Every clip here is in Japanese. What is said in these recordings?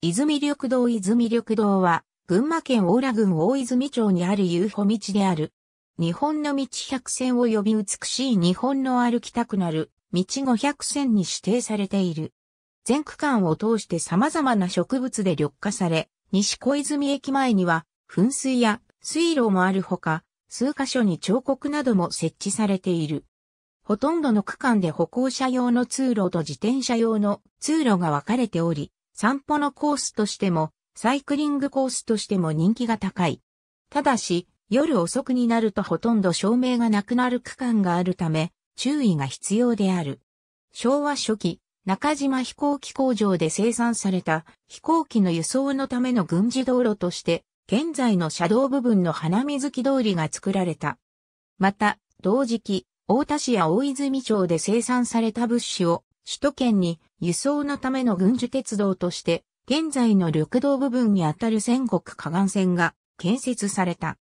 泉緑道泉緑道は、群馬県大良郡大泉町にある遊歩道である。日本の道百選を呼び美しい日本の歩きたくなる道五百選に指定されている。全区間を通して様々な植物で緑化され、西小泉駅前には噴水や水路もあるほか、数カ所に彫刻なども設置されている。ほとんどの区間で歩行者用の通路と自転車用の通路が分かれており、散歩のコースとしても、サイクリングコースとしても人気が高い。ただし、夜遅くになるとほとんど照明がなくなる区間があるため、注意が必要である。昭和初期、中島飛行機工場で生産された飛行機の輸送のための軍事道路として、現在の車道部分の花水木通りが作られた。また、同時期、大田市や大泉町で生産された物資を首都圏に輸送のための軍需鉄道として、現在の緑道部分にあたる仙国河岸線が建設された。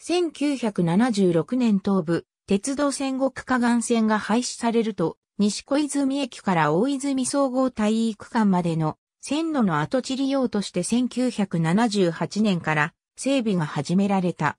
1976年東部、鉄道仙国河岸線が廃止されると、西小泉駅から大泉総合体育館までの線路の跡地利用として1978年から整備が始められた。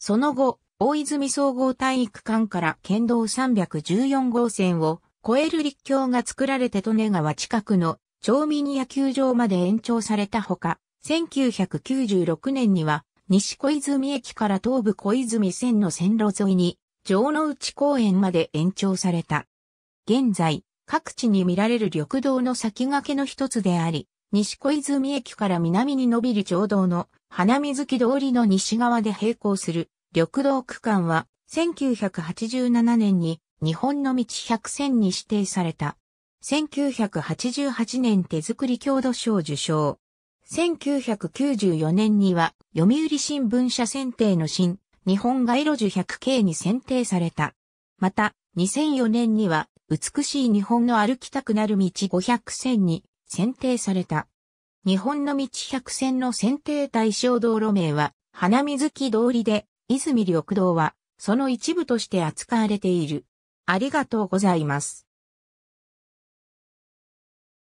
その後、大泉総合体育館から県道314号線を越える陸橋が作られて利根川近くの町民野球場まで延長されたほか、1996年には西小泉駅から東武小泉線の線路沿いに城之内公園まで延長された。現在、各地に見られる緑道の先駆けの一つであり、西小泉駅から南に伸びる町道の花水木通りの西側で並行する緑道区間は1987年に日本の道百選に指定された。1988年手作り郷土賞受賞。1994年には読売新聞社選定の新日本街路樹 100K に選定された。また、2004年には美しい日本の歩きたくなる道500選に選定された。日本の道百選の選定対象道路名は花水木通りで、泉緑道はその一部として扱われている。ありがとうございます。